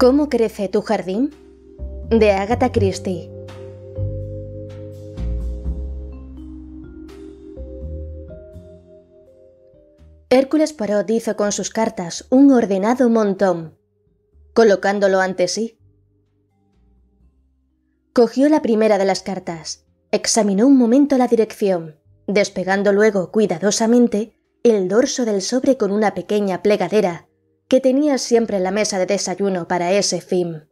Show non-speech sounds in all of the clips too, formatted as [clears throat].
¿Cómo crece tu jardín? de Agatha Christie. Hércules Poirot hizo con sus cartas un ordenado montón, colocándolo ante sí. Cogió la primera de las cartas, examinó un momento la dirección, despegando luego cuidadosamente el dorso del sobre con una pequeña plegadera que tenía siempre la mesa de desayuno para ese fin.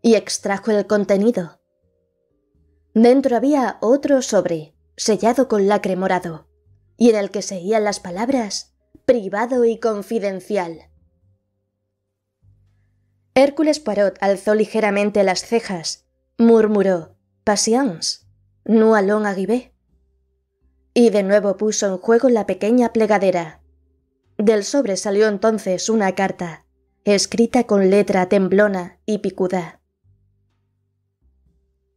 Y extrajo el contenido. Dentro había otro sobre, sellado con lacre morado, y en el que seguían las palabras privado y confidencial. Hércules Poirot alzó ligeramente las cejas, murmuró Patience, no allons arrivé. Y de nuevo puso en juego la pequeña plegadera. Del sobre salió entonces una carta, escrita con letra temblona y picuda.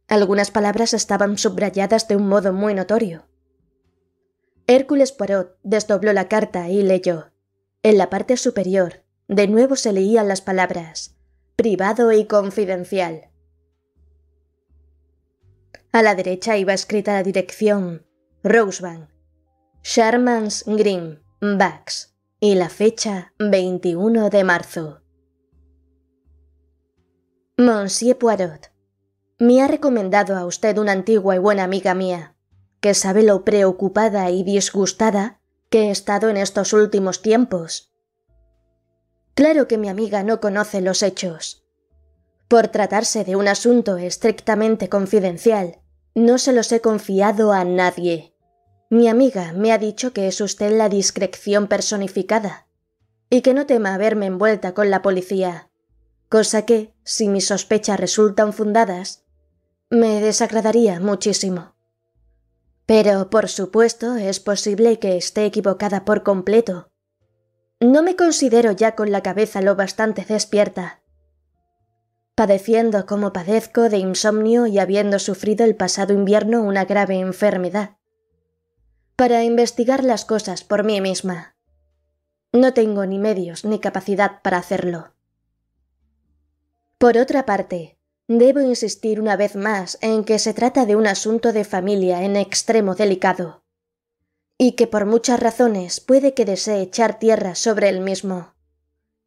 Algunas palabras estaban subrayadas de un modo muy notorio. Hércules Poirot desdobló la carta y leyó. En la parte superior, de nuevo se leían las palabras privado y confidencial. A la derecha iba escrita la dirección Rosebank, Sherman's Green, Bax y la fecha 21 de marzo. Monsieur Poirot, me ha recomendado a usted una antigua y buena amiga mía, que sabe lo preocupada y disgustada que he estado en estos últimos tiempos. Claro que mi amiga no conoce los hechos. Por tratarse de un asunto estrictamente confidencial, no se los he confiado a nadie. Mi amiga me ha dicho que es usted la discreción personificada y que no tema haberme envuelta con la policía, cosa que, si mis sospechas resultan fundadas, me desagradaría muchísimo. Pero, por supuesto, es posible que esté equivocada por completo. No me considero ya con la cabeza lo bastante despierta. Padeciendo como padezco de insomnio y habiendo sufrido el pasado invierno una grave enfermedad, para investigar las cosas por mí misma. No tengo ni medios ni capacidad para hacerlo. Por otra parte, debo insistir una vez más en que se trata de un asunto de familia en extremo delicado, y que por muchas razones puede que desee echar tierra sobre él mismo.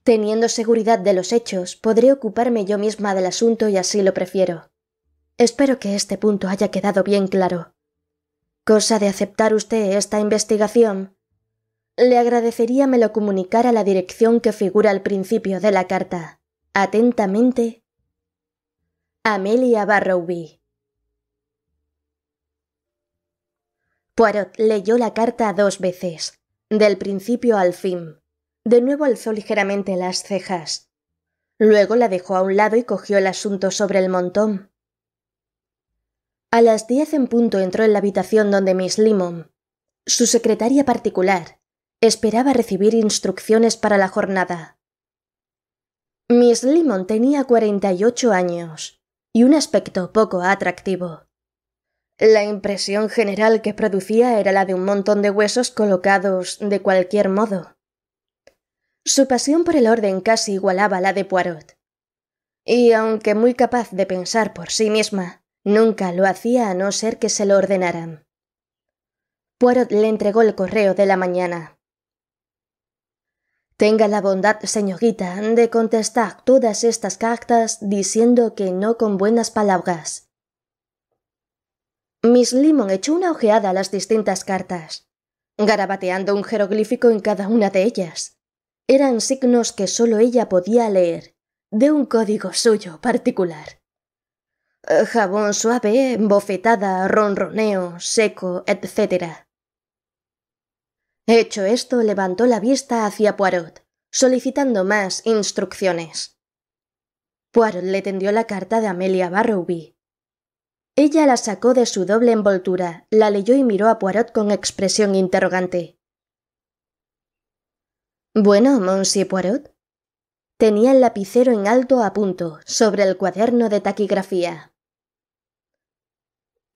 Teniendo seguridad de los hechos, podré ocuparme yo misma del asunto y así lo prefiero. Espero que este punto haya quedado bien claro. Cosa de aceptar usted esta investigación. Le agradecería me lo comunicara la dirección que figura al principio de la carta. Atentamente. Amelia Barrowby. Poirot leyó la carta dos veces, del principio al fin. De nuevo alzó ligeramente las cejas. Luego la dejó a un lado y cogió el asunto sobre el montón. A las diez en punto entró en la habitación donde Miss Limon, su secretaria particular, esperaba recibir instrucciones para la jornada. Miss Limon tenía cuarenta y ocho años y un aspecto poco atractivo. La impresión general que producía era la de un montón de huesos colocados de cualquier modo. Su pasión por el orden casi igualaba la de Poirot. Y aunque muy capaz de pensar por sí misma, Nunca lo hacía a no ser que se lo ordenaran. Poirot le entregó el correo de la mañana. Tenga la bondad, señorita, de contestar todas estas cartas diciendo que no con buenas palabras. Miss Limon echó una ojeada a las distintas cartas, garabateando un jeroglífico en cada una de ellas. Eran signos que solo ella podía leer, de un código suyo particular. Eh, jabón suave, bofetada, ronroneo, seco, etc. Hecho esto, levantó la vista hacia Poirot, solicitando más instrucciones. Poirot le tendió la carta de Amelia Barrowby. Ella la sacó de su doble envoltura, la leyó y miró a Poirot con expresión interrogante. Bueno, Monsieur Poirot. Tenía el lapicero en alto a punto, sobre el cuaderno de taquigrafía.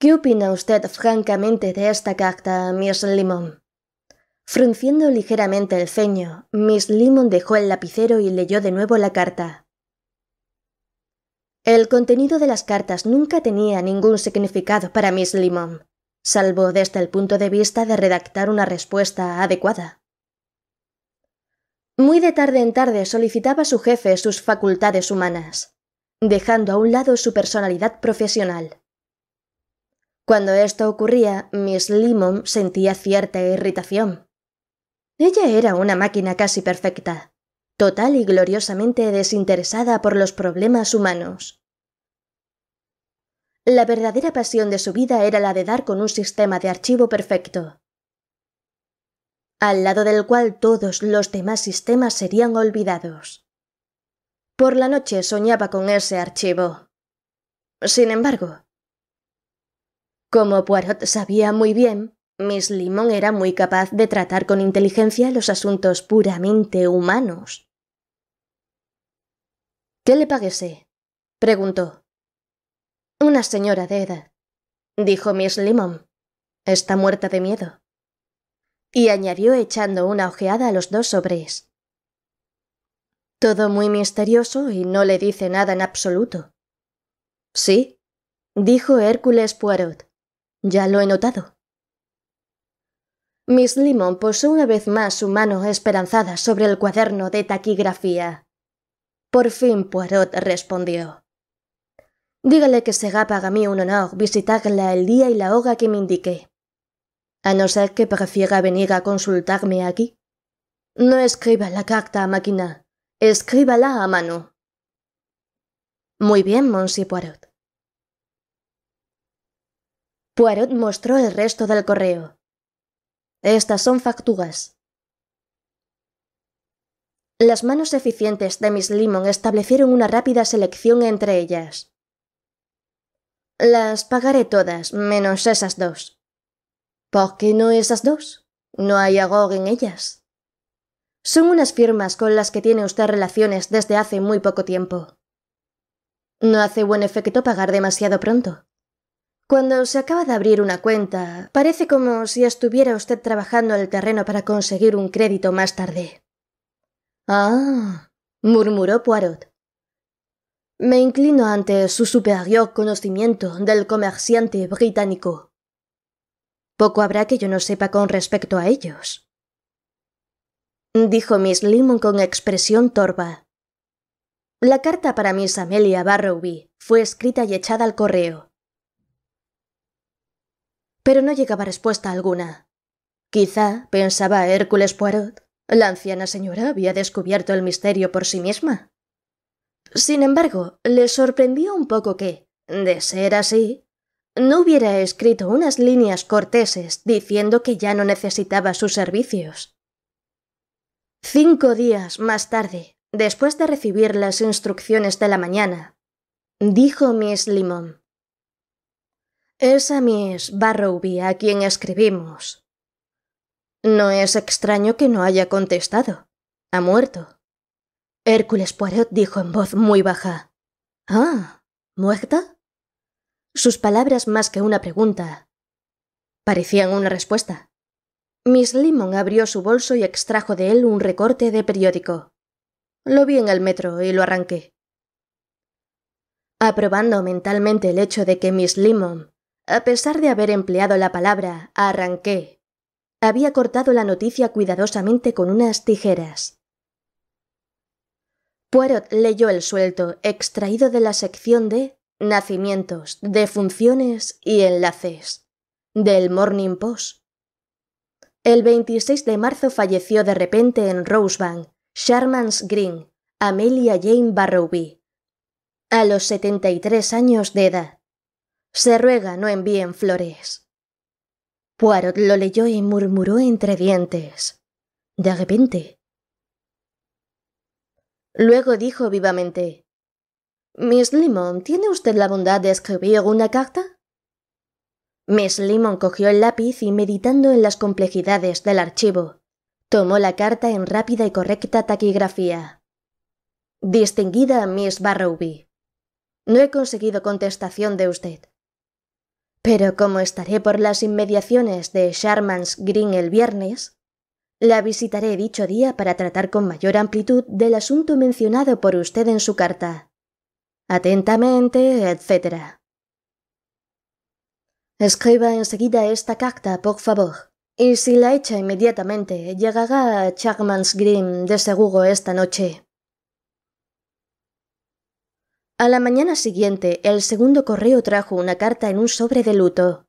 ¿Qué opina usted francamente de esta carta, Miss Limon? Frunciendo ligeramente el ceño, Miss Limon dejó el lapicero y leyó de nuevo la carta. El contenido de las cartas nunca tenía ningún significado para Miss Limon, salvo desde el punto de vista de redactar una respuesta adecuada. Muy de tarde en tarde solicitaba a su jefe sus facultades humanas, dejando a un lado su personalidad profesional. Cuando esto ocurría, Miss Limon sentía cierta irritación. Ella era una máquina casi perfecta, total y gloriosamente desinteresada por los problemas humanos. La verdadera pasión de su vida era la de dar con un sistema de archivo perfecto, al lado del cual todos los demás sistemas serían olvidados. Por la noche soñaba con ese archivo. Sin embargo, como Poirot sabía muy bien, Miss Limón era muy capaz de tratar con inteligencia los asuntos puramente humanos. ¿Qué le paguese? preguntó. Una señora de edad, dijo Miss Limón. Está muerta de miedo. Y añadió echando una ojeada a los dos sobres. Todo muy misterioso y no le dice nada en absoluto. Sí, dijo Hércules Poirot. Ya lo he notado. Miss Limon posó una vez más su mano esperanzada sobre el cuaderno de taquigrafía. Por fin Poirot respondió. Dígale que será para mí un honor visitarla el día y la hora que me indique. A no ser que prefiera venir a consultarme aquí. No escriba la carta a máquina, escríbala a mano. Muy bien, Monsieur Poirot. Poirot mostró el resto del correo. Estas son facturas. Las manos eficientes de Miss Limon establecieron una rápida selección entre ellas. Las pagaré todas, menos esas dos. ¿Por qué no esas dos? No hay agog en ellas. Son unas firmas con las que tiene usted relaciones desde hace muy poco tiempo. No hace buen efecto pagar demasiado pronto. Cuando se acaba de abrir una cuenta, parece como si estuviera usted trabajando el terreno para conseguir un crédito más tarde. Ah, murmuró Poirot. Me inclino ante su superior conocimiento del comerciante británico. Poco habrá que yo no sepa con respecto a ellos. Dijo Miss Limon con expresión torva. La carta para Miss Amelia Barrowby fue escrita y echada al correo pero no llegaba respuesta alguna. Quizá, pensaba Hércules Poirot, la anciana señora había descubierto el misterio por sí misma. Sin embargo, le sorprendió un poco que, de ser así, no hubiera escrito unas líneas corteses diciendo que ya no necesitaba sus servicios. Cinco días más tarde, después de recibir las instrucciones de la mañana, dijo Miss Limon, a Miss Barrowby a quien escribimos. No es extraño que no haya contestado. Ha muerto. Hércules Poirot dijo en voz muy baja. Ah, ¿muerta? Sus palabras más que una pregunta parecían una respuesta. Miss Limon abrió su bolso y extrajo de él un recorte de periódico. Lo vi en el metro y lo arranqué. Aprobando mentalmente el hecho de que Miss Limon a pesar de haber empleado la palabra arranqué, había cortado la noticia cuidadosamente con unas tijeras. Poirot leyó el suelto extraído de la sección de Nacimientos, defunciones y enlaces del Morning Post. El 26 de marzo falleció de repente en Rosebank, Sharman's Green, Amelia Jane Barrowby, a los 73 años de edad. Se ruega no envíen flores. Poirot lo leyó y murmuró entre dientes. De repente. Luego dijo vivamente Miss Limon, ¿tiene usted la bondad de escribir una carta? Miss Limon cogió el lápiz y, meditando en las complejidades del archivo, tomó la carta en rápida y correcta taquigrafía. Distinguida Miss Barrowby, no he conseguido contestación de usted. Pero como estaré por las inmediaciones de Sharman's Green el viernes, la visitaré dicho día para tratar con mayor amplitud del asunto mencionado por usted en su carta. Atentamente, etc. Escriba enseguida esta carta, por favor, y si la echa inmediatamente, llegará a Sharman's Green de seguro esta noche. A la mañana siguiente, el segundo correo trajo una carta en un sobre de luto.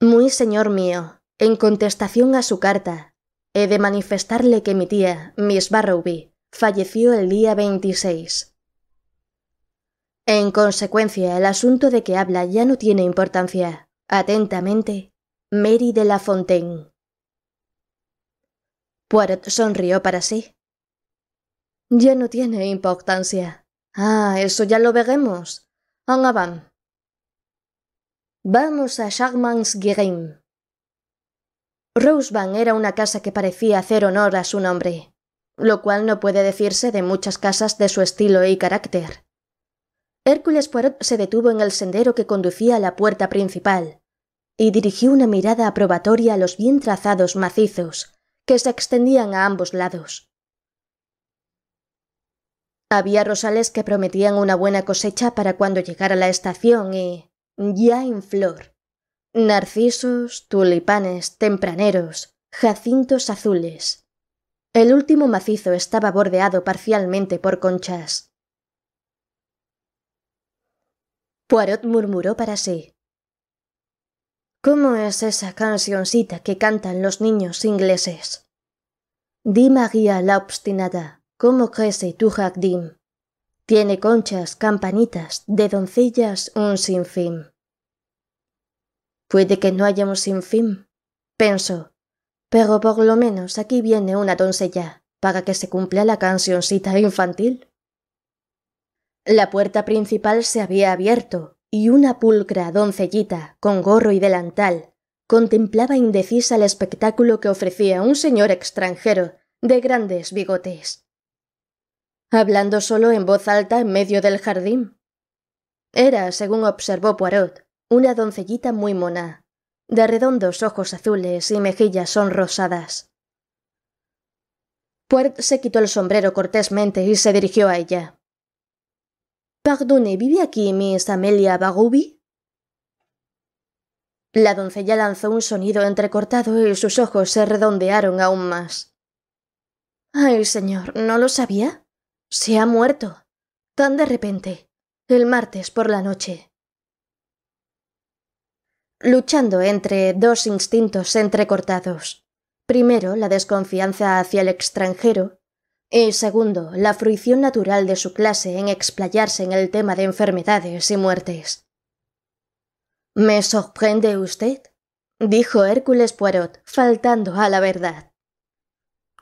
Muy señor mío, en contestación a su carta, he de manifestarle que mi tía, Miss Barrowby, falleció el día 26. En consecuencia, el asunto de que habla ya no tiene importancia. Atentamente, Mary de la Fontaine. Poirot sonrió para sí. Ya no tiene importancia. Ah, eso ya lo veremos. en vamos. Vamos a Shagman's Guérin. Rosebank era una casa que parecía hacer honor a su nombre, lo cual no puede decirse de muchas casas de su estilo y carácter. Hércules Poirot se detuvo en el sendero que conducía a la puerta principal y dirigió una mirada aprobatoria a los bien trazados macizos que se extendían a ambos lados. Había rosales que prometían una buena cosecha para cuando llegara la estación y ya en flor. Narcisos, tulipanes, tempraneros, jacintos azules. El último macizo estaba bordeado parcialmente por conchas. Poirot murmuró para sí. ¿Cómo es esa cancioncita que cantan los niños ingleses? Di María la obstinada cómo crece tu jardín. Tiene conchas, campanitas, de doncellas un sinfín. Puede que no haya un sinfín, pensó, pero por lo menos aquí viene una doncella para que se cumpla la cancioncita infantil. La puerta principal se había abierto y una pulcra doncellita con gorro y delantal contemplaba indecisa el espectáculo que ofrecía un señor extranjero de grandes bigotes hablando solo en voz alta en medio del jardín. Era, según observó Poirot, una doncellita muy mona, de redondos ojos azules y mejillas sonrosadas. Puert se quitó el sombrero cortésmente y se dirigió a ella. Pardone, ¿vive aquí Miss Amelia Bagubi? La doncella lanzó un sonido entrecortado y sus ojos se redondearon aún más. Ay, señor, ¿no lo sabía? Se ha muerto. Tan de repente. El martes por la noche. Luchando entre dos instintos entrecortados. Primero, la desconfianza hacia el extranjero. Y segundo, la fruición natural de su clase en explayarse en el tema de enfermedades y muertes. ¿Me sorprende usted? dijo Hércules Poirot, faltando a la verdad.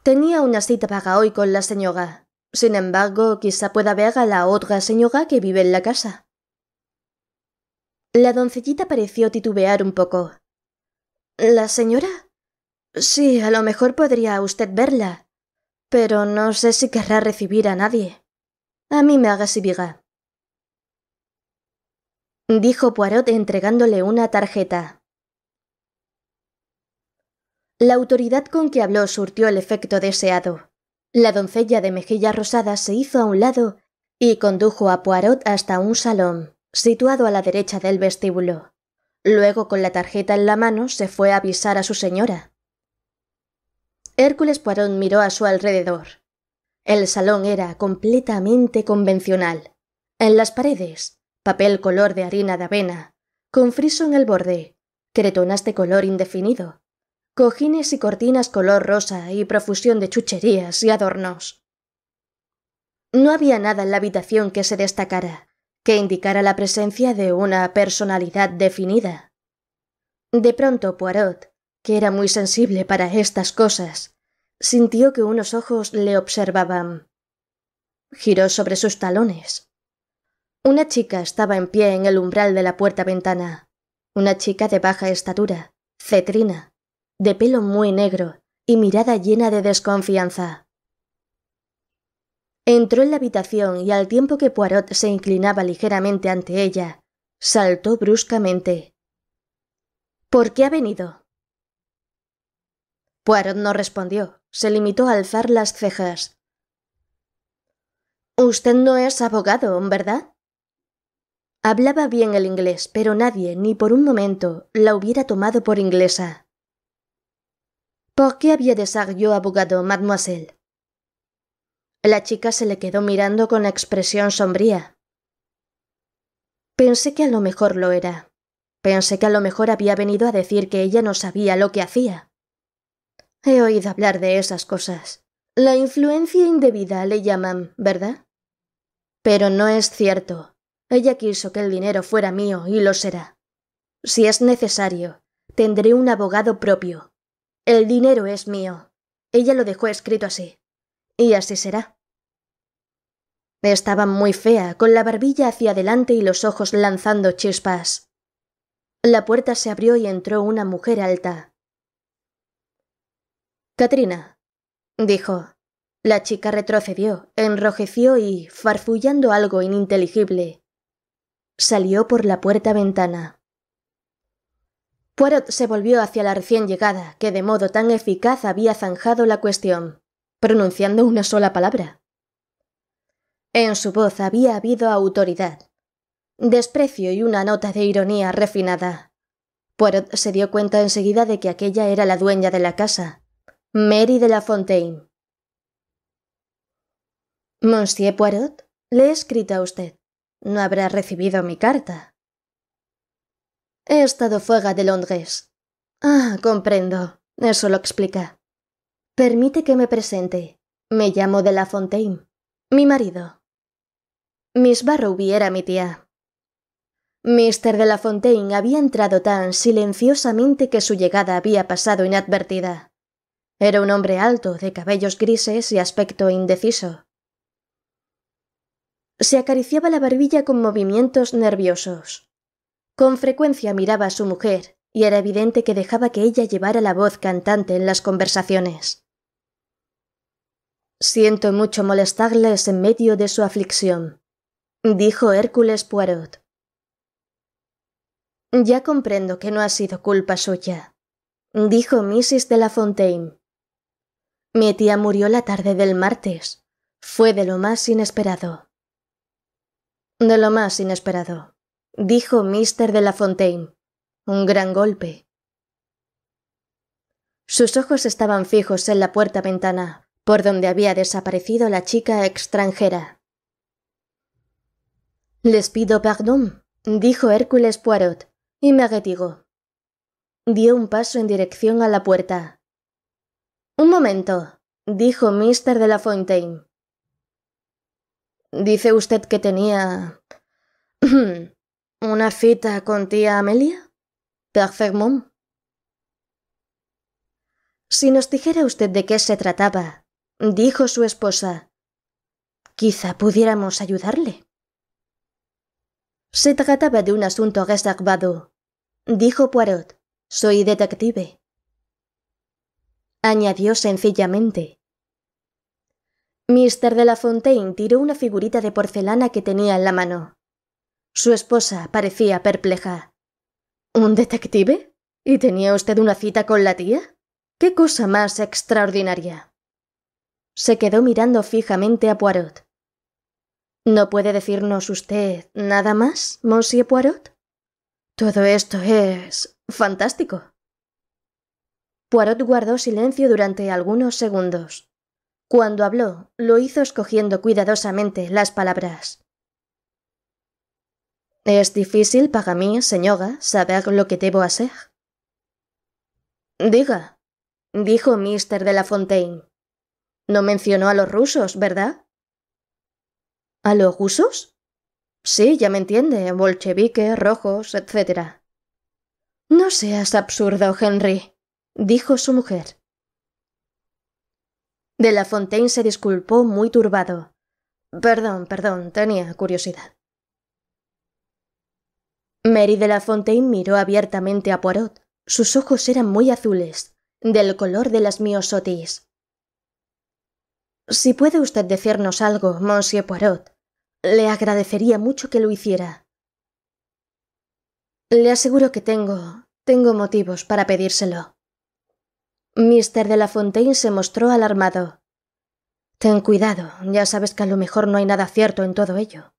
Tenía una cita paga hoy con la señora, sin embargo, quizá pueda ver a la otra señora que vive en la casa. La doncellita pareció titubear un poco. ¿La señora? Sí, a lo mejor podría usted verla, pero no sé si querrá recibir a nadie. A mí me haga si viga. Dijo Poirot entregándole una tarjeta. La autoridad con que habló surtió el efecto deseado. La doncella de mejillas rosadas se hizo a un lado y condujo a Poirot hasta un salón, situado a la derecha del vestíbulo. Luego, con la tarjeta en la mano, se fue a avisar a su señora. Hércules Poirot miró a su alrededor. El salón era completamente convencional. En las paredes, papel color de harina de avena, con friso en el borde, cretonas de color indefinido, cojines y cortinas color rosa y profusión de chucherías y adornos. No había nada en la habitación que se destacara, que indicara la presencia de una personalidad definida. De pronto Poirot, que era muy sensible para estas cosas, sintió que unos ojos le observaban. Giró sobre sus talones. Una chica estaba en pie en el umbral de la puerta ventana, una chica de baja estatura, cetrina, de pelo muy negro y mirada llena de desconfianza. Entró en la habitación y al tiempo que Poirot se inclinaba ligeramente ante ella, saltó bruscamente. ¿Por qué ha venido? Poirot no respondió, se limitó a alzar las cejas. Usted no es abogado, ¿verdad? Hablaba bien el inglés, pero nadie, ni por un momento, la hubiera tomado por inglesa. ¿Por qué había de ser yo abogado, mademoiselle? La chica se le quedó mirando con expresión sombría. Pensé que a lo mejor lo era. Pensé que a lo mejor había venido a decir que ella no sabía lo que hacía. He oído hablar de esas cosas. La influencia indebida le llaman, ¿verdad? Pero no es cierto. Ella quiso que el dinero fuera mío y lo será. Si es necesario, tendré un abogado propio. El dinero es mío. Ella lo dejó escrito así. Y así será. Estaba muy fea, con la barbilla hacia adelante y los ojos lanzando chispas. La puerta se abrió y entró una mujer alta. Katrina, dijo. La chica retrocedió, enrojeció y, farfullando algo ininteligible, salió por la puerta ventana. Poirot se volvió hacia la recién llegada, que de modo tan eficaz había zanjado la cuestión, pronunciando una sola palabra. En su voz había habido autoridad, desprecio y una nota de ironía refinada. Poirot se dio cuenta enseguida de que aquella era la dueña de la casa, Mary de la Fontaine. Monsieur Poirot, le he escrito a usted. No habrá recibido mi carta. He estado fuera de Londres. Ah, comprendo. Eso lo explica. Permite que me presente. Me llamo de la Fontaine. Mi marido. Miss Barrowby era mi tía. Mr. de la Fontaine había entrado tan silenciosamente que su llegada había pasado inadvertida. Era un hombre alto, de cabellos grises y aspecto indeciso. Se acariciaba la barbilla con movimientos nerviosos. Con frecuencia miraba a su mujer, y era evidente que dejaba que ella llevara la voz cantante en las conversaciones. Siento mucho molestarles en medio de su aflicción, dijo Hércules Poirot. Ya comprendo que no ha sido culpa suya, dijo Mrs. de la Fontaine. Mi tía murió la tarde del martes. Fue de lo más inesperado. De lo más inesperado, dijo Mister de la Fontaine. Un gran golpe. Sus ojos estaban fijos en la puerta ventana, por donde había desaparecido la chica extranjera. Les pido perdón, dijo Hércules Poirot, y me retiró. Dio un paso en dirección a la puerta. Un momento, dijo Mister de la Fontaine. Dice usted que tenía. [clears throat] ¿Una cita con tía Amelia? perfecto, Si nos dijera usted de qué se trataba, dijo su esposa, quizá pudiéramos ayudarle. Se trataba de un asunto reservado, dijo Poirot. Soy detective. Añadió sencillamente. Mister de la Fontaine tiró una figurita de porcelana que tenía en la mano. Su esposa parecía perpleja. ¿Un detective? ¿Y tenía usted una cita con la tía? ¡Qué cosa más extraordinaria! Se quedó mirando fijamente a Poirot. ¿No puede decirnos usted nada más, Monsieur Poirot? Todo esto es fantástico. Poirot guardó silencio durante algunos segundos. Cuando habló, lo hizo escogiendo cuidadosamente las palabras. Es difícil para mí, señora, saber lo que debo hacer. Diga, dijo Mr. de la Fontaine. No mencionó a los rusos, ¿verdad? ¿A los rusos? Sí, ya me entiende, bolcheviques, rojos, etc. No seas absurdo, Henry, dijo su mujer. De la Fontaine se disculpó muy turbado. Perdón, perdón, tenía curiosidad. Mary de la Fontaine miró abiertamente a Poirot. Sus ojos eran muy azules, del color de las miosotis. Si puede usted decirnos algo, Monsieur Poirot, le agradecería mucho que lo hiciera. Le aseguro que tengo, tengo motivos para pedírselo. Mister de la Fontaine se mostró alarmado. Ten cuidado, ya sabes que a lo mejor no hay nada cierto en todo ello.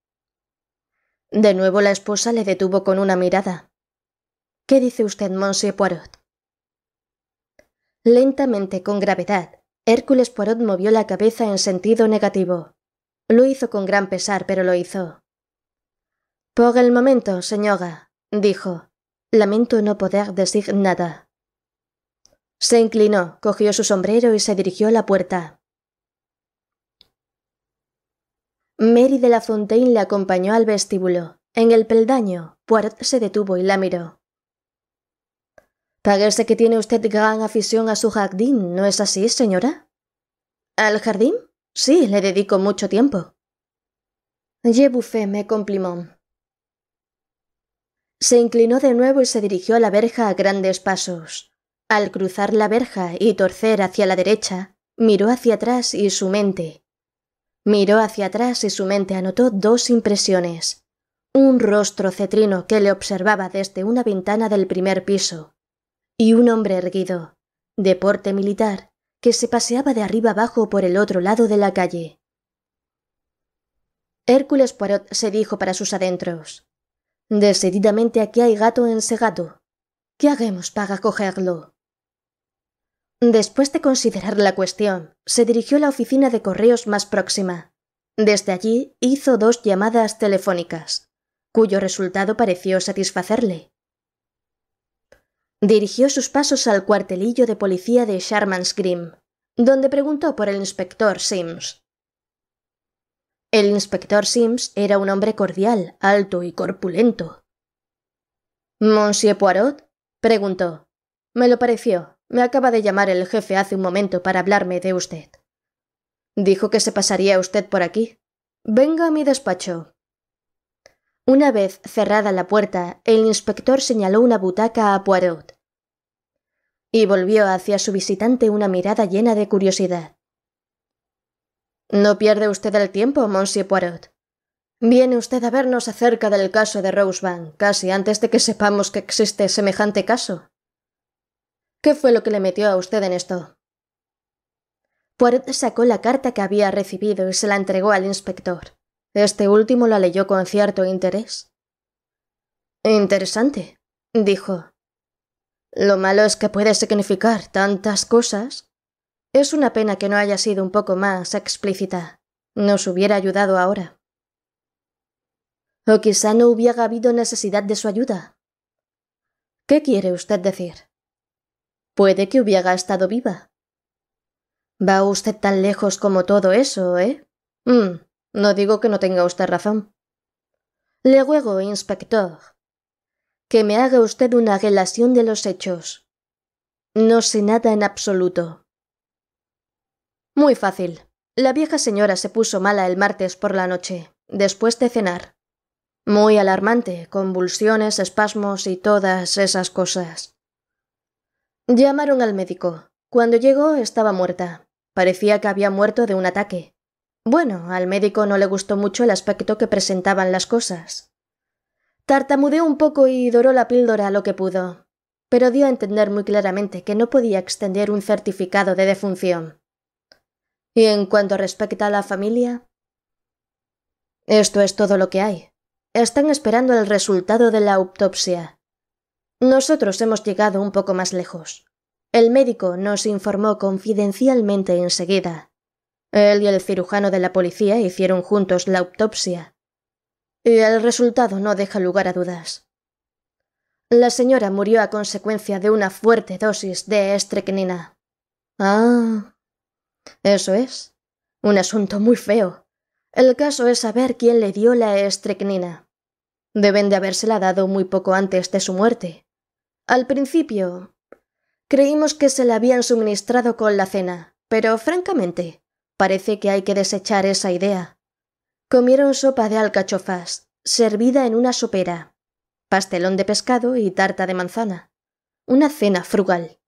De nuevo la esposa le detuvo con una mirada. ¿Qué dice usted, Monsieur Poirot? Lentamente, con gravedad, Hércules Poirot movió la cabeza en sentido negativo. Lo hizo con gran pesar, pero lo hizo. Por el momento, señora, dijo. Lamento no poder decir nada. Se inclinó, cogió su sombrero y se dirigió a la puerta. Mary de la Fontaine le acompañó al vestíbulo. En el peldaño, Poirot se detuvo y la miró. Parece que tiene usted gran afición a su jardín, ¿no es así, señora? ¿Al jardín? Sí, le dedico mucho tiempo. Je buffé me cumplió. Se inclinó de nuevo y se dirigió a la verja a grandes pasos. Al cruzar la verja y torcer hacia la derecha, miró hacia atrás y su mente, Miró hacia atrás y su mente anotó dos impresiones. Un rostro cetrino que le observaba desde una ventana del primer piso. Y un hombre erguido, de porte militar, que se paseaba de arriba abajo por el otro lado de la calle. Hércules Poirot se dijo para sus adentros. Decididamente aquí hay gato en ese ¿Qué haremos para cogerlo? Después de considerar la cuestión, se dirigió a la oficina de correos más próxima. Desde allí hizo dos llamadas telefónicas, cuyo resultado pareció satisfacerle. Dirigió sus pasos al cuartelillo de policía de Sharman's donde preguntó por el inspector Sims. El inspector Sims era un hombre cordial, alto y corpulento. Monsieur Poirot preguntó. Me lo pareció. Me acaba de llamar el jefe hace un momento para hablarme de usted. Dijo que se pasaría usted por aquí. Venga a mi despacho. Una vez cerrada la puerta, el inspector señaló una butaca a Poirot y volvió hacia su visitante una mirada llena de curiosidad. No pierde usted el tiempo, Monsieur Poirot. Viene usted a vernos acerca del caso de Rosebank, casi antes de que sepamos que existe semejante caso. ¿Qué fue lo que le metió a usted en esto? Poirot sacó la carta que había recibido y se la entregó al inspector. Este último la leyó con cierto interés. Interesante, dijo. Lo malo es que puede significar tantas cosas. Es una pena que no haya sido un poco más explícita. Nos hubiera ayudado ahora. O quizá no hubiera habido necesidad de su ayuda. ¿Qué quiere usted decir? Puede que hubiera estado viva. Va usted tan lejos como todo eso, ¿eh? Mm, no digo que no tenga usted razón. Le ruego, inspector, que me haga usted una relación de los hechos. No sé nada en absoluto. Muy fácil. La vieja señora se puso mala el martes por la noche, después de cenar. Muy alarmante, convulsiones, espasmos y todas esas cosas. Llamaron al médico. Cuando llegó estaba muerta. Parecía que había muerto de un ataque. Bueno, al médico no le gustó mucho el aspecto que presentaban las cosas. Tartamudeó un poco y doró la píldora lo que pudo, pero dio a entender muy claramente que no podía extender un certificado de defunción. Y en cuanto respecta a la familia, esto es todo lo que hay. Están esperando el resultado de la autopsia. Nosotros hemos llegado un poco más lejos. El médico nos informó confidencialmente enseguida. Él y el cirujano de la policía hicieron juntos la autopsia. Y el resultado no deja lugar a dudas. La señora murió a consecuencia de una fuerte dosis de estrecnina. Ah. Eso es. Un asunto muy feo. El caso es saber quién le dio la estrecnina. Deben de habérsela dado muy poco antes de su muerte. Al principio, creímos que se la habían suministrado con la cena, pero francamente, parece que hay que desechar esa idea. Comieron sopa de alcachofas, servida en una sopera, pastelón de pescado y tarta de manzana. Una cena frugal.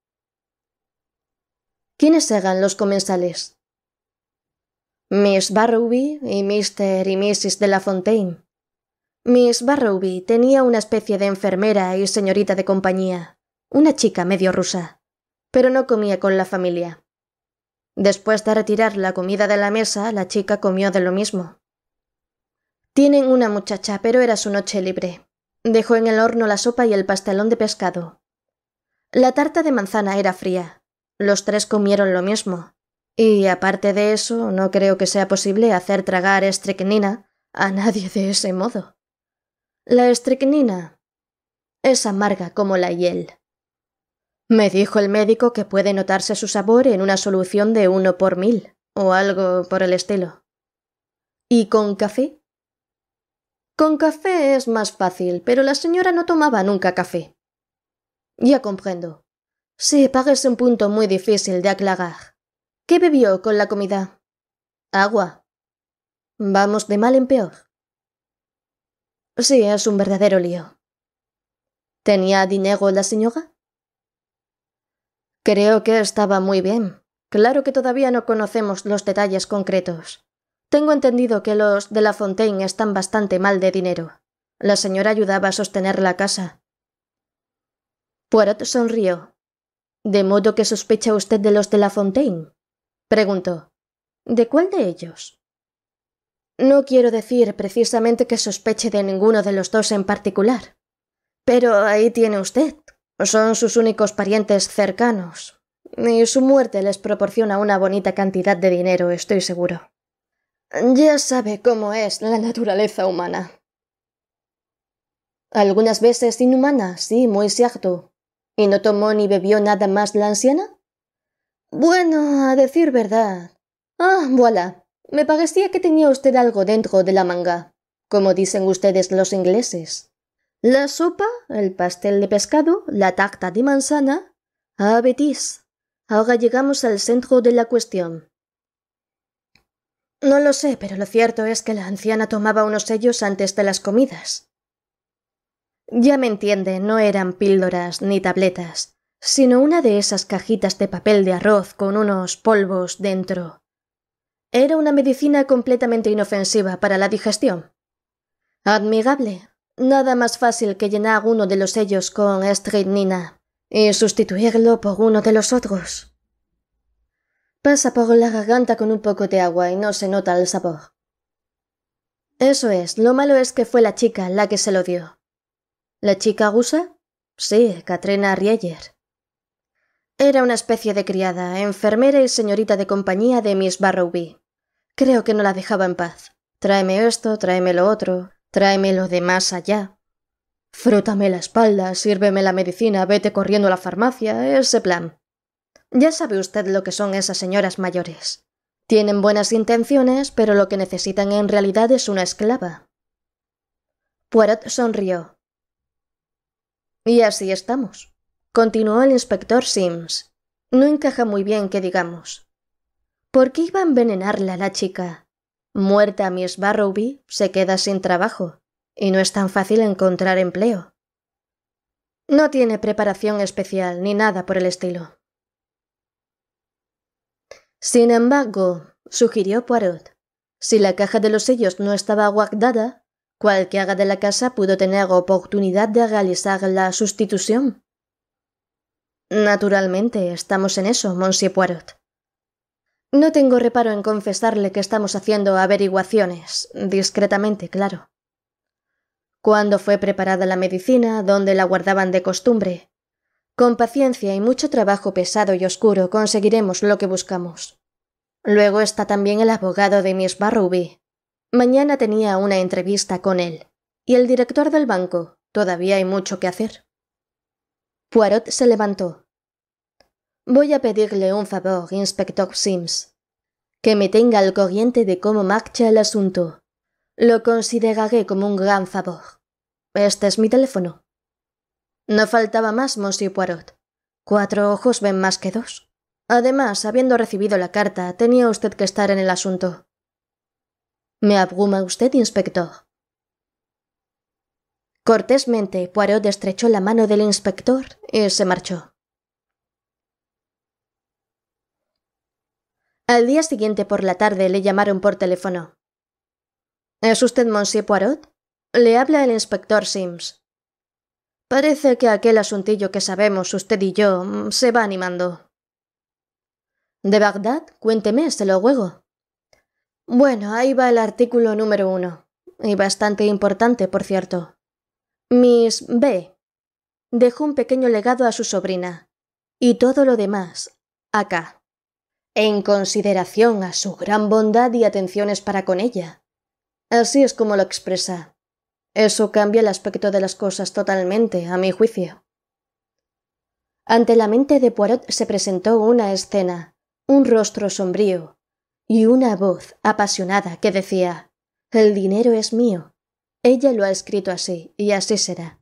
¿Quiénes eran los comensales? Miss Barrowby y Mr. y Mrs. de la Fontaine. Miss Barrowby tenía una especie de enfermera y señorita de compañía, una chica medio rusa, pero no comía con la familia. Después de retirar la comida de la mesa, la chica comió de lo mismo. Tienen una muchacha, pero era su noche libre. Dejó en el horno la sopa y el pastelón de pescado. La tarta de manzana era fría. Los tres comieron lo mismo. Y aparte de eso, no creo que sea posible hacer tragar estrequenina a nadie de ese modo. La estricnina es amarga como la hiel. Me dijo el médico que puede notarse su sabor en una solución de uno por mil, o algo por el estilo. ¿Y con café? Con café es más fácil, pero la señora no tomaba nunca café. Ya comprendo. Sí, parece un punto muy difícil de aclarar. ¿Qué bebió con la comida? Agua. Vamos de mal en peor. Sí, es un verdadero lío. ¿Tenía dinero la señora? Creo que estaba muy bien. Claro que todavía no conocemos los detalles concretos. Tengo entendido que los de La Fontaine están bastante mal de dinero. La señora ayudaba a sostener la casa. Poirot sonrió. ¿De modo que sospecha usted de los de La Fontaine? Preguntó. ¿De cuál de ellos? No quiero decir precisamente que sospeche de ninguno de los dos en particular. Pero ahí tiene usted. Son sus únicos parientes cercanos. Y su muerte les proporciona una bonita cantidad de dinero, estoy seguro. Ya sabe cómo es la naturaleza humana. Algunas veces inhumana, sí, muy cierto. ¿Y no tomó ni bebió nada más la anciana? Bueno, a decir verdad. Ah, voilà. Me parecía que tenía usted algo dentro de la manga, como dicen ustedes los ingleses. La sopa, el pastel de pescado, la tarta de manzana. ¡Ah, Betis! Ahora llegamos al centro de la cuestión. No lo sé, pero lo cierto es que la anciana tomaba unos sellos antes de las comidas. Ya me entiende, no eran píldoras ni tabletas, sino una de esas cajitas de papel de arroz con unos polvos dentro. Era una medicina completamente inofensiva para la digestión. Admirable. Nada más fácil que llenar uno de los sellos con estrinina y sustituirlo por uno de los otros. Pasa por la garganta con un poco de agua y no se nota el sabor. Eso es, lo malo es que fue la chica la que se lo dio. ¿La chica rusa? Sí, Katrina Rieger. Era una especie de criada, enfermera y señorita de compañía de Miss Barrowby. Creo que no la dejaba en paz. Tráeme esto, tráeme lo otro, tráeme lo de más allá. Frótame la espalda, sírveme la medicina, vete corriendo a la farmacia, ese plan. Ya sabe usted lo que son esas señoras mayores. Tienen buenas intenciones, pero lo que necesitan en realidad es una esclava. Poirot sonrió. Y así estamos, continuó el inspector Sims. No encaja muy bien que digamos. ¿Por qué iba a envenenarla la chica? Muerta Miss Barrowby se queda sin trabajo, y no es tan fácil encontrar empleo. No tiene preparación especial ni nada por el estilo. Sin embargo, sugirió Poirot, si la caja de los sellos no estaba guardada, cualquiera de la casa pudo tener oportunidad de realizar la sustitución. Naturalmente, estamos en eso, Monsieur Poirot. No tengo reparo en confesarle que estamos haciendo averiguaciones, discretamente, claro. Cuándo fue preparada la medicina, donde la guardaban de costumbre. Con paciencia y mucho trabajo pesado y oscuro conseguiremos lo que buscamos. Luego está también el abogado de Miss Barrowby. Mañana tenía una entrevista con él. Y el director del banco. Todavía hay mucho que hacer. Poirot se levantó, Voy a pedirle un favor, inspector Sims. Que me tenga al corriente de cómo marcha el asunto. Lo consideraré como un gran favor. Este es mi teléfono. No faltaba más, Monsieur Poirot. Cuatro ojos ven más que dos. Además, habiendo recibido la carta, tenía usted que estar en el asunto. Me abruma usted, inspector. Cortésmente, Poirot estrechó la mano del inspector y se marchó. Al día siguiente por la tarde le llamaron por teléfono. ¿Es usted Monsieur Poirot? Le habla el inspector Sims. Parece que aquel asuntillo que sabemos usted y yo mm, se va animando. De Bagdad, cuénteme, se lo juego. Bueno, ahí va el artículo número uno, y bastante importante, por cierto. Miss B. dejó un pequeño legado a su sobrina, y todo lo demás, acá en consideración a su gran bondad y atenciones para con ella. Así es como lo expresa. Eso cambia el aspecto de las cosas totalmente, a mi juicio. Ante la mente de Poirot se presentó una escena, un rostro sombrío y una voz apasionada que decía El dinero es mío. Ella lo ha escrito así, y así será.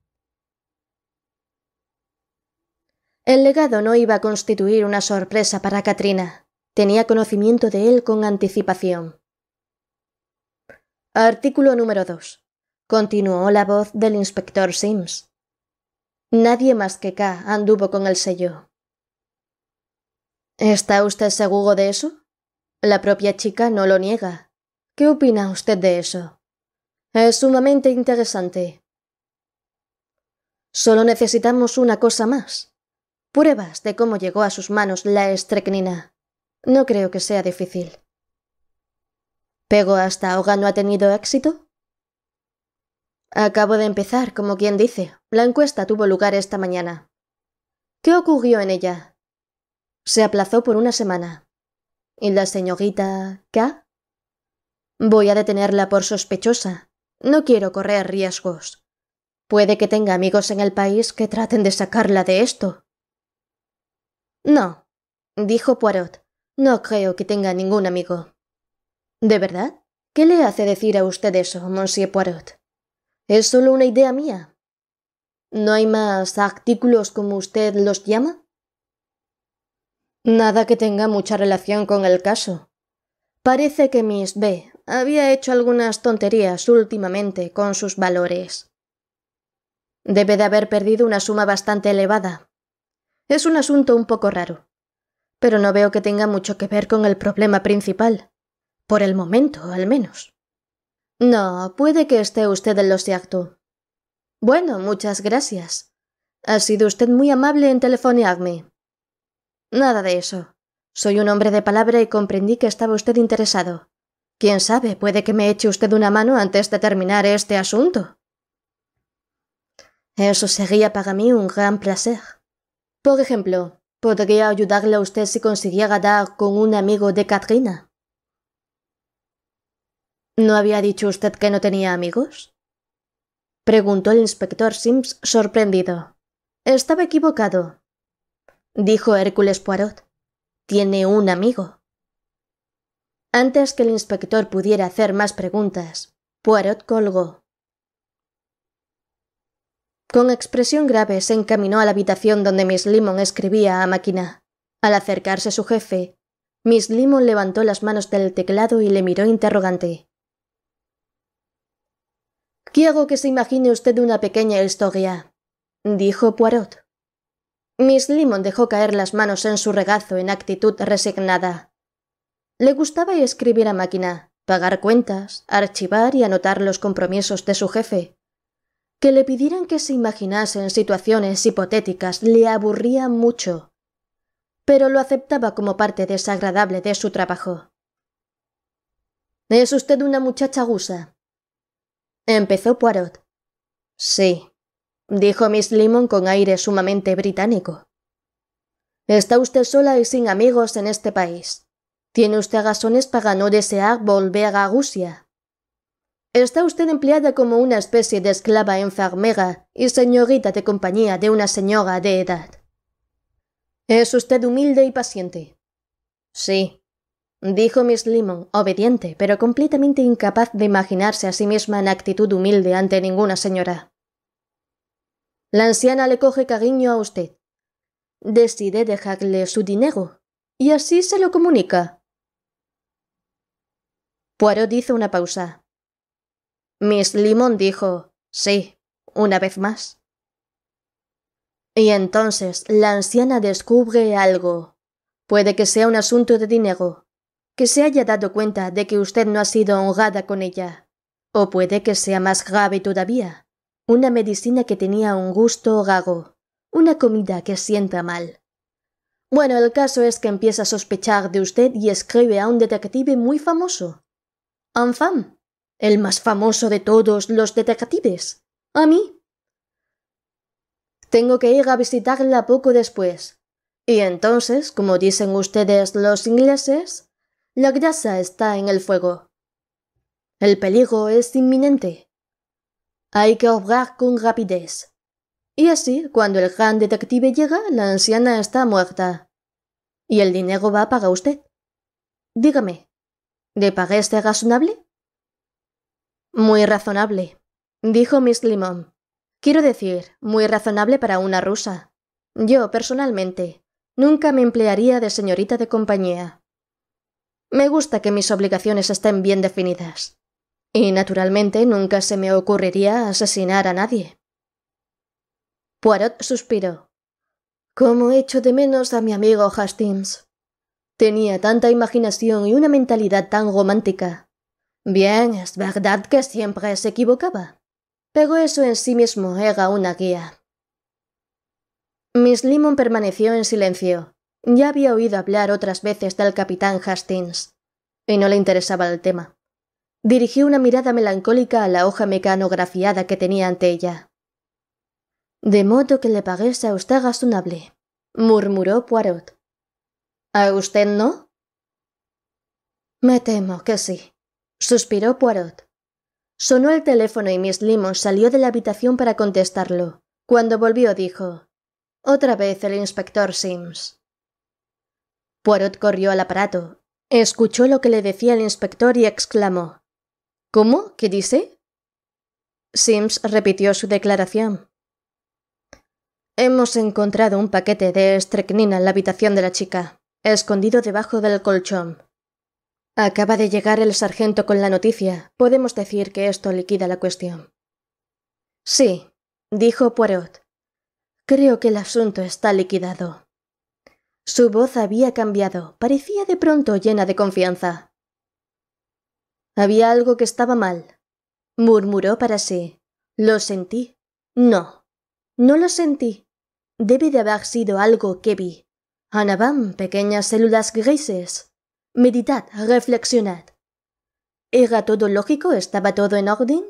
El legado no iba a constituir una sorpresa para Katrina. Tenía conocimiento de él con anticipación. Artículo número 2. Continuó la voz del inspector Sims. Nadie más que K anduvo con el sello. ¿Está usted seguro de eso? La propia chica no lo niega. ¿Qué opina usted de eso? Es sumamente interesante. Solo necesitamos una cosa más. Pruebas de cómo llegó a sus manos la estrecnina. No creo que sea difícil. ¿Pego hasta ahora no ha tenido éxito? Acabo de empezar, como quien dice. La encuesta tuvo lugar esta mañana. ¿Qué ocurrió en ella? Se aplazó por una semana. ¿Y la señorita K? Voy a detenerla por sospechosa. No quiero correr riesgos. Puede que tenga amigos en el país que traten de sacarla de esto. No, dijo Poirot. No creo que tenga ningún amigo. ¿De verdad? ¿Qué le hace decir a usted eso, Monsieur Poirot? ¿Es solo una idea mía? ¿No hay más artículos como usted los llama? Nada que tenga mucha relación con el caso. Parece que Miss B había hecho algunas tonterías últimamente con sus valores. Debe de haber perdido una suma bastante elevada. Es un asunto un poco raro pero no veo que tenga mucho que ver con el problema principal. Por el momento, al menos. No, puede que esté usted en lo cierto. Bueno, muchas gracias. Ha sido usted muy amable en telefonearme. Nada de eso. Soy un hombre de palabra y comprendí que estaba usted interesado. Quién sabe, puede que me eche usted una mano antes de terminar este asunto. Eso sería para mí un gran placer. Por ejemplo, Podría ayudarle a usted si consiguiera dar con un amigo de Katrina. ¿No había dicho usted que no tenía amigos? Preguntó el inspector Sims sorprendido. Estaba equivocado, dijo Hércules Poirot. Tiene un amigo. Antes que el inspector pudiera hacer más preguntas, Poirot colgó. Con expresión grave se encaminó a la habitación donde Miss Limon escribía a máquina. Al acercarse su jefe, Miss Limon levantó las manos del teclado y le miró interrogante. Quiero que se imagine usted una pequeña historia, dijo Poirot. Miss Limon dejó caer las manos en su regazo en actitud resignada. Le gustaba escribir a máquina, pagar cuentas, archivar y anotar los compromisos de su jefe que le pidieran que se imaginase en situaciones hipotéticas le aburría mucho, pero lo aceptaba como parte desagradable de su trabajo. ¿Es usted una muchacha gusa? Empezó Poirot. Sí, dijo Miss Limon con aire sumamente británico. Está usted sola y sin amigos en este país. Tiene usted gasones para no desear volver a Rusia. Está usted empleada como una especie de esclava enfermera y señorita de compañía de una señora de edad. ¿Es usted humilde y paciente? Sí, dijo Miss Limon, obediente, pero completamente incapaz de imaginarse a sí misma en actitud humilde ante ninguna señora. La anciana le coge cariño a usted. Decide dejarle su dinero, y así se lo comunica. Poirot hizo una pausa. Miss Limón dijo, sí, una vez más. Y entonces la anciana descubre algo. Puede que sea un asunto de dinero, que se haya dado cuenta de que usted no ha sido honrada con ella. O puede que sea más grave todavía, una medicina que tenía un gusto gago, una comida que sienta mal. Bueno, el caso es que empieza a sospechar de usted y escribe a un detective muy famoso. Anfam, el más famoso de todos los detectives, a mí. Tengo que ir a visitarla poco después. Y entonces, como dicen ustedes los ingleses, la grasa está en el fuego. El peligro es inminente. Hay que obrar con rapidez. Y así, cuando el gran detective llega, la anciana está muerta. Y el dinero va para usted. Dígame, ¿le parece razonable? Muy razonable, dijo Miss Limón. Quiero decir, muy razonable para una rusa. Yo, personalmente, nunca me emplearía de señorita de compañía. Me gusta que mis obligaciones estén bien definidas. Y, naturalmente, nunca se me ocurriría asesinar a nadie. Poirot suspiró. ¿Cómo echo de menos a mi amigo Hastings? Tenía tanta imaginación y una mentalidad tan romántica. Bien, es verdad que siempre se equivocaba, pero eso en sí mismo era una guía. Miss Limon permaneció en silencio. Ya había oído hablar otras veces del capitán Hastings, y no le interesaba el tema. Dirigió una mirada melancólica a la hoja mecanografiada que tenía ante ella. De modo que le parece a usted razonable, murmuró Poirot. ¿A usted no? Me temo que sí, suspiró Poirot. Sonó el teléfono y Miss Limon salió de la habitación para contestarlo. Cuando volvió dijo Otra vez el inspector Sims. Poirot corrió al aparato, escuchó lo que le decía el inspector y exclamó ¿Cómo? ¿Qué dice? Sims repitió su declaración. Hemos encontrado un paquete de estrecnina en la habitación de la chica, escondido debajo del colchón. Acaba de llegar el sargento con la noticia. Podemos decir que esto liquida la cuestión. Sí, dijo Poirot. Creo que el asunto está liquidado. Su voz había cambiado, parecía de pronto llena de confianza. Había algo que estaba mal, murmuró para sí. Lo sentí. No, no lo sentí. Debe de haber sido algo que vi. Anabam, pequeñas células grises. Meditad, reflexionad. ¿Era todo lógico? ¿Estaba todo en orden?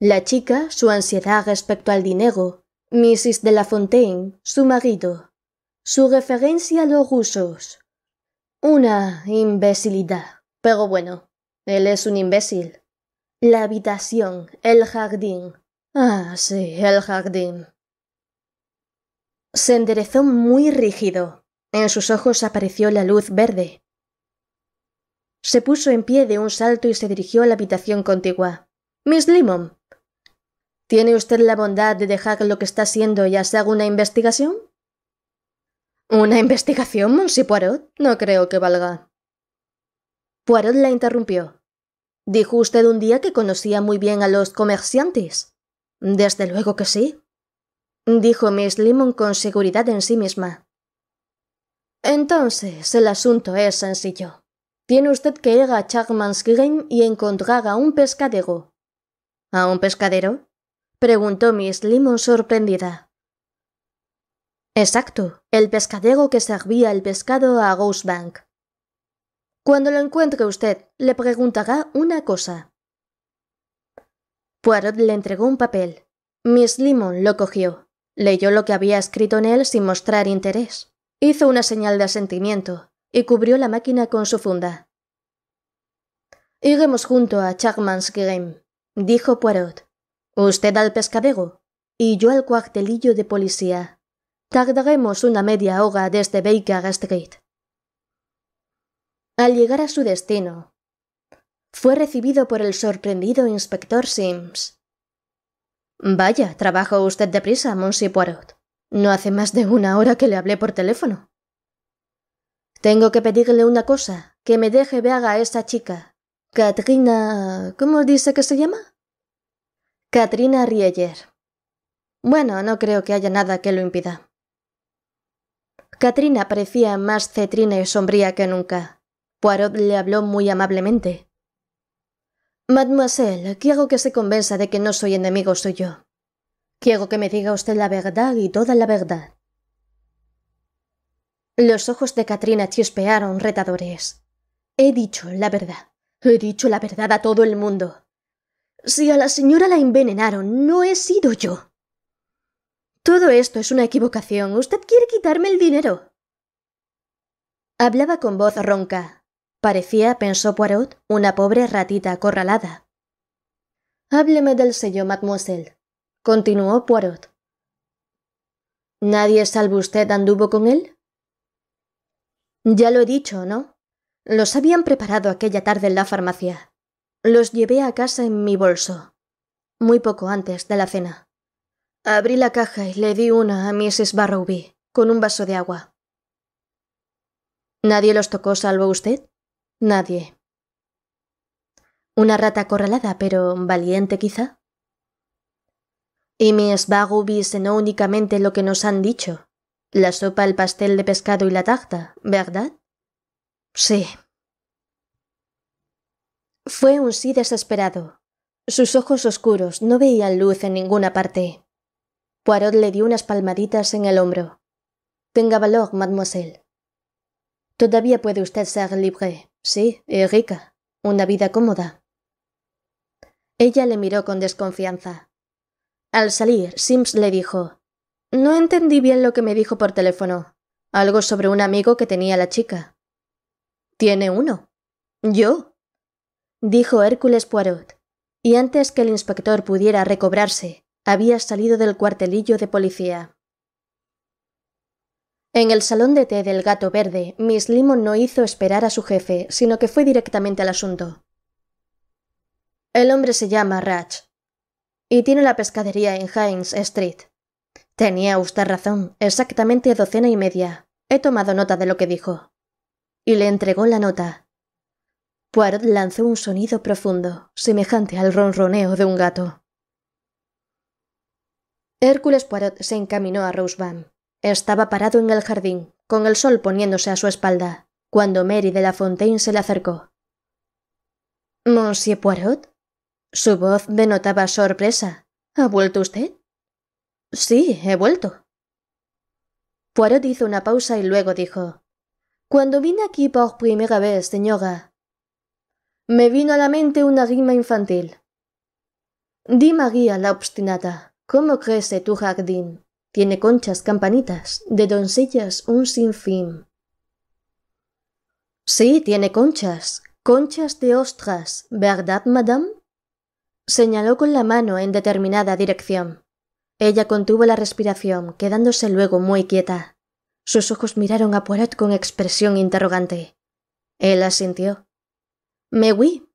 La chica, su ansiedad respecto al dinero, Mrs. de la Fontaine, su marido, su referencia a los rusos. Una imbecilidad. Pero bueno, él es un imbécil. La habitación, el jardín. Ah, sí, el jardín. Se enderezó muy rígido. En sus ojos apareció la luz verde, se puso en pie de un salto y se dirigió a la habitación contigua. Miss Limon. ¿Tiene usted la bondad de dejar lo que está haciendo y hacer una investigación? ¿Una investigación, Monsieur Poirot? No creo que valga. Poirot la interrumpió. Dijo usted un día que conocía muy bien a los comerciantes. Desde luego que sí, dijo Miss Limon con seguridad en sí misma. Entonces, el asunto es sencillo. Tiene usted que ir a Charman's y encontrar a un pescadero. ¿A un pescadero? preguntó Miss Limon sorprendida. Exacto, el pescadero que servía el pescado a Rosebank. Cuando lo encuentre usted, le preguntará una cosa. Poirot le entregó un papel. Miss Limon lo cogió. Leyó lo que había escrito en él sin mostrar interés. Hizo una señal de asentimiento y cubrió la máquina con su funda. Iremos junto a Charman's Game, dijo Poirot. Usted al pescadero y yo al cuartelillo de policía. Tardaremos una media hora desde Baker Street. Al llegar a su destino, fue recibido por el sorprendido inspector Sims. Vaya, trabajo usted deprisa, Monsieur Poirot. No hace más de una hora que le hablé por teléfono. Tengo que pedirle una cosa, que me deje ver a esa chica. Katrina. ¿Cómo dice que se llama? Katrina Rieger. Bueno, no creo que haya nada que lo impida. Katrina parecía más cetrina y sombría que nunca. Poirot le habló muy amablemente. Mademoiselle, quiero que se convenza de que no soy enemigo suyo. Quiero que me diga usted la verdad y toda la verdad. Los ojos de Katrina chispearon retadores. He dicho la verdad. He dicho la verdad a todo el mundo. Si a la señora la envenenaron, no he sido yo. Todo esto es una equivocación. Usted quiere quitarme el dinero. Hablaba con voz ronca. Parecía, pensó Poirot, una pobre ratita acorralada. Hábleme del sello, mademoiselle, continuó Poirot. ¿Nadie salvo usted anduvo con él? Ya lo he dicho, ¿no? Los habían preparado aquella tarde en la farmacia. Los llevé a casa en mi bolso, muy poco antes de la cena. Abrí la caja y le di una a Mrs. Barrowby, con un vaso de agua. ¿Nadie los tocó salvo usted? Nadie. Una rata acorralada, pero valiente quizá. Y Miss Barrowby no únicamente lo que nos han dicho, la sopa, el pastel de pescado y la tarta, ¿verdad? Sí. Fue un sí desesperado. Sus ojos oscuros no veían luz en ninguna parte. Poirot le dio unas palmaditas en el hombro. Tenga valor, mademoiselle. Todavía puede usted ser libre, sí, y rica. Una vida cómoda. Ella le miró con desconfianza. Al salir, Sims le dijo no entendí bien lo que me dijo por teléfono. Algo sobre un amigo que tenía la chica. Tiene uno. Yo. Dijo Hércules Poirot. Y antes que el inspector pudiera recobrarse, había salido del cuartelillo de policía. En el salón de té del gato verde, Miss Limon no hizo esperar a su jefe, sino que fue directamente al asunto. El hombre se llama Ratch y tiene la pescadería en Hines Street. Tenía usted razón, exactamente docena y media. He tomado nota de lo que dijo. Y le entregó la nota. Poirot lanzó un sonido profundo, semejante al ronroneo de un gato. Hércules Poirot se encaminó a Rosebam. Estaba parado en el jardín, con el sol poniéndose a su espalda, cuando Mary de la Fontaine se le acercó. ¿Monsieur Poirot? Su voz denotaba sorpresa. ¿Ha vuelto usted? Sí, he vuelto. Poirot hizo una pausa y luego dijo Cuando vine aquí por primera vez, señora, me vino a la mente una rima infantil. Di María la obstinata, ¿cómo crece tu jardín? Tiene conchas campanitas, de doncellas un sinfín. Sí, tiene conchas, conchas de ostras, ¿verdad, madame? Señaló con la mano en determinada dirección. Ella contuvo la respiración, quedándose luego muy quieta. Sus ojos miraron a Poirot con expresión interrogante. Él asintió. Me huí.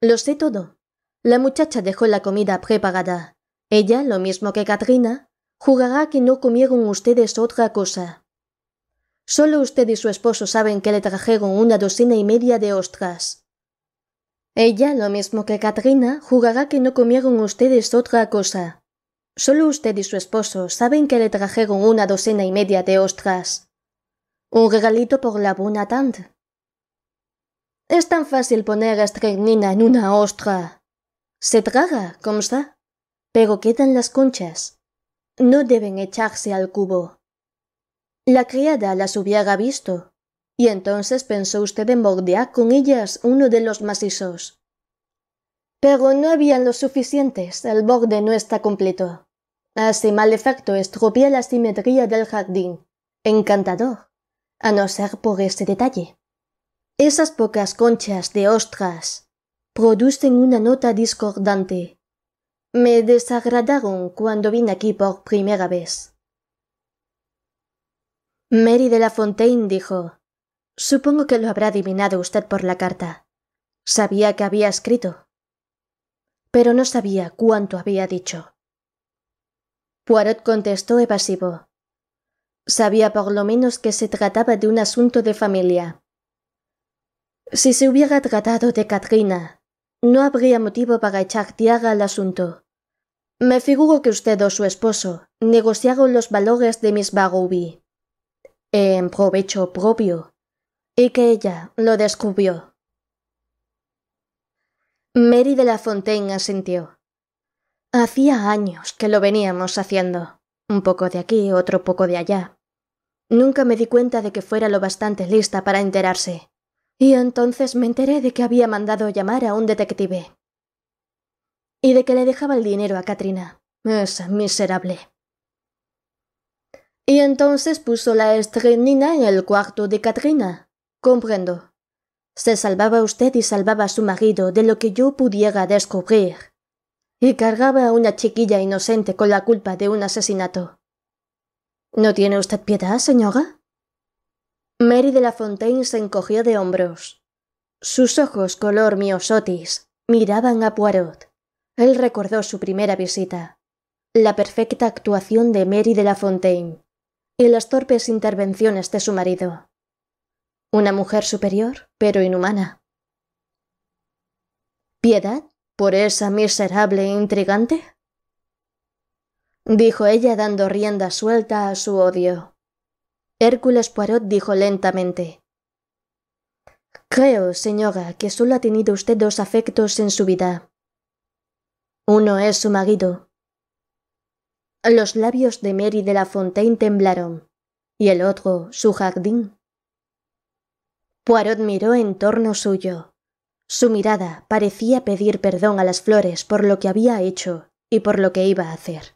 Lo sé todo. La muchacha dejó la comida preparada. Ella, lo mismo que Katrina, jugará que no comieron ustedes otra cosa. Solo usted y su esposo saben que le trajeron una docena y media de ostras. Ella, lo mismo que Katrina, jugará que no comieron ustedes otra cosa. Solo usted y su esposo saben que le trajeron una docena y media de ostras. Un regalito por la buena tante. Es tan fácil poner estrenina en una ostra. Se traga, está? pero quedan las conchas. No deben echarse al cubo. La criada las hubiera visto, y entonces pensó usted en bordear con ellas uno de los macizos. Pero no habían los suficientes, el borde no está completo. Así mal efecto estropea la simetría del jardín. Encantador, a no ser por ese detalle. Esas pocas conchas de ostras producen una nota discordante. Me desagradaron cuando vine aquí por primera vez. Mary de la Fontaine dijo Supongo que lo habrá adivinado usted por la carta. Sabía que había escrito, pero no sabía cuánto había dicho. Poirot contestó evasivo. Sabía por lo menos que se trataba de un asunto de familia. Si se hubiera tratado de Katrina, no habría motivo para echar tierra al asunto. Me figuro que usted o su esposo negociaron los valores de Miss Barrowby en provecho propio y que ella lo descubrió. Mary de la Fontaine asintió. Hacía años que lo veníamos haciendo. Un poco de aquí, otro poco de allá. Nunca me di cuenta de que fuera lo bastante lista para enterarse. Y entonces me enteré de que había mandado llamar a un detective. Y de que le dejaba el dinero a Katrina. Es miserable. Y entonces puso la estrenina en el cuarto de Katrina. Comprendo. Se salvaba usted y salvaba a su marido de lo que yo pudiera descubrir y cargaba a una chiquilla inocente con la culpa de un asesinato. ¿No tiene usted piedad, señora? Mary de la Fontaine se encogió de hombros. Sus ojos color miosotis miraban a Poirot. Él recordó su primera visita, la perfecta actuación de Mary de la Fontaine y las torpes intervenciones de su marido. Una mujer superior, pero inhumana. ¿Piedad? por esa miserable intrigante? dijo ella dando rienda suelta a su odio. Hércules Poirot dijo lentamente Creo, señora, que solo ha tenido usted dos afectos en su vida. Uno es su marido. Los labios de Mary de la Fontaine temblaron, y el otro su jardín. Poirot miró en torno suyo. Su mirada parecía pedir perdón a las flores por lo que había hecho y por lo que iba a hacer.